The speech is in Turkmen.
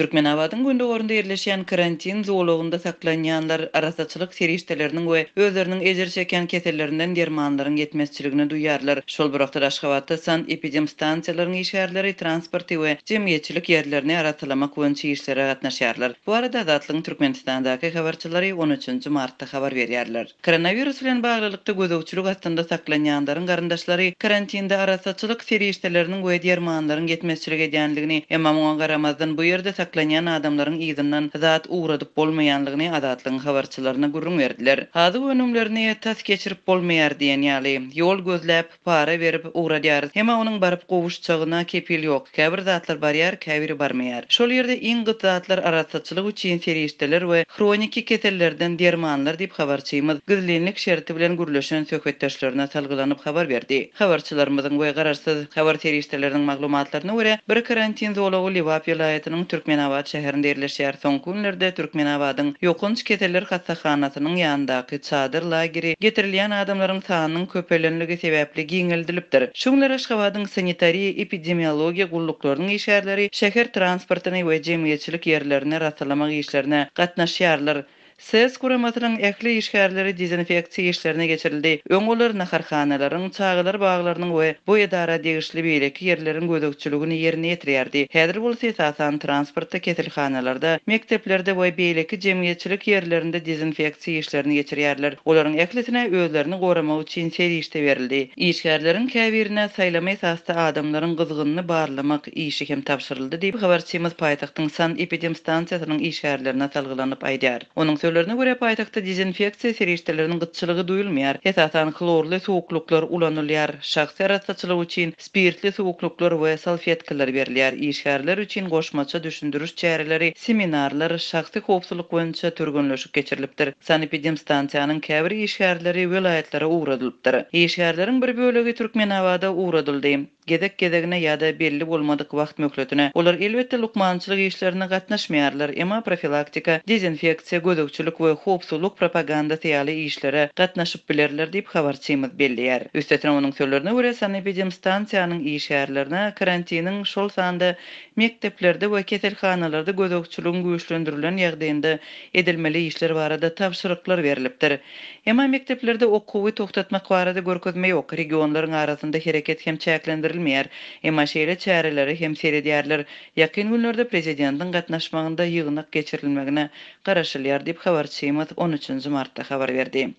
Türkmen awadyn gündä gorunda yerleşýän karantin zoologunda saklanýanlar arasaçylyk serişdelerini we özleriniň ejer çeken keselerinden dermanlaryny duýarlar. Şol bir wagtda Aşgabatda san epidem stansiýalaryny işgärleri transporti we jemgyýetçilik ýerlerini aratlama köwnçe işlere gatnaşýarlar. Bu arada Azatlyk Türkmenistandaky habarcylary 13-nji martda habar berýärler. Koronawirus bilen baglanykda gözegçilik astynda saklanýanlaryň garandaşlary karantinde arasaçylyk serişdelerini we dermanlaryny getmezçilige diýenligini emma muňa garamazdan bu ýerde şaklanýan adamlaryň ýygyndan zat uradyp bolmaýanlygyny adatlyň habarçylaryna gurrun berdiler. Hady önümlerini ýetäs geçirip bolmaýar diýen ýaly, ýol gözläp, para berip uradýar. Hemma onuň baryp gowuş çagyna kepil ýok. Käbir zatlar bar ýar, käbiri barmaýar. Şol ýerde iň gyt zatlar arasyçylyk üçin ferişteler we kroniki kesellerden dermanlar diýip habarçymyz gürlenlik şerti bilen gürleşen söhbetdeşlerine salgylanyp habar berdi. Habarçylarymyzyň we gararsyz habar ferişteleriniň maglumatlaryna görä, bir karantin zolagy Lewapi ýaýatynyň türk Türkmenabad şehrinde yerleşýär. Soňky günlerde Türkmenabadyň ýokunç keteler hassahanasynyň ýanyndaky çadyr lagery getirilýän adamlaryň sanynyň köpelenligi sebäpli giňildilipdir. Şunlara Aşgabatyň sanitary epidemiologiýa gullyklarynyň işgärleri şeher transportyny we jemgyýetçilik ýerlerini ratlamak işlerine gatnaşýarlar. Söz kurumatının ekli işgərləri dezinfekciya işlərinə geçirildi. Öngolur naharxanaların, çağılar bağlarının ve bu edara deyişli beyleki yerlerin gödökçülüğünü yerine yetiriyardi. Hedir bol sesasan transportta ketilxanalarda, mekteplerde ve beyleki cemiyetçilik yerlerinde dezinfekciya işlərini geçiriyarlar. Oların eklisine özlerini koruma uçin seri işte verildi. İşgərlərin kəvirine saylamay esasda adamların qızgınını barlamak işi hem tapşırıldı deyip xabarçimiz payitaqtın san epidemistansiyasının işgərlərinə talgılanıp aydiyar. Onun Gözdelerine göre paytakta dizinfeksiya serişdelerinin gıtçılığı duyulmayar. Esasan klorlu soğukluklar ulanılıyar. Şahsi rastatçılı için spirtli soğukluklar ve salfiyetkiler veriliyar. İşgarlar için koşmaça düşündürüş çareleri, seminarlar, şahsi kopsuluk önce türgünlöşük geçirilipdir. Sanipidim stansiyanın kevri işgarları vilayetlere uğradılıptır. İşgarların bir bölüge Türkmenavada uğradıldı. gedek gedegine ya da belli bolmadyk wagt möhletine. Olar elbetde lukmançylyk işlerine gatnaşmaýarlar. Emma profilaktika, dezinfeksiýa, gödükçülük we hopsuluk propaganda täýali işlere gatnaşyp bilerler diýip habar çymyz bellýär. Üstetine onuň söýlerine görä sanepidem stansiýanyň işärlerine karantinin şol sanda mekteplerde we keselhanalarda gödükçülük güýçlendirilen ýagdaýynda edilmeli işler barada tapşyryklar berilipdir. Emma mekteplerde okuwy togtatmak barada görkezme ýok. Regionlaryň arasynda hereket hem çäklendirilýär bildirilmeýär. Emma şeýle çäreleri hem seredýärler. Ýakyn günlerde prezidentiň gatnaşmagynda ýygnak geçirilmegine garaşylýar diýip habar çykmadyk. 13-nji martda habar berdi.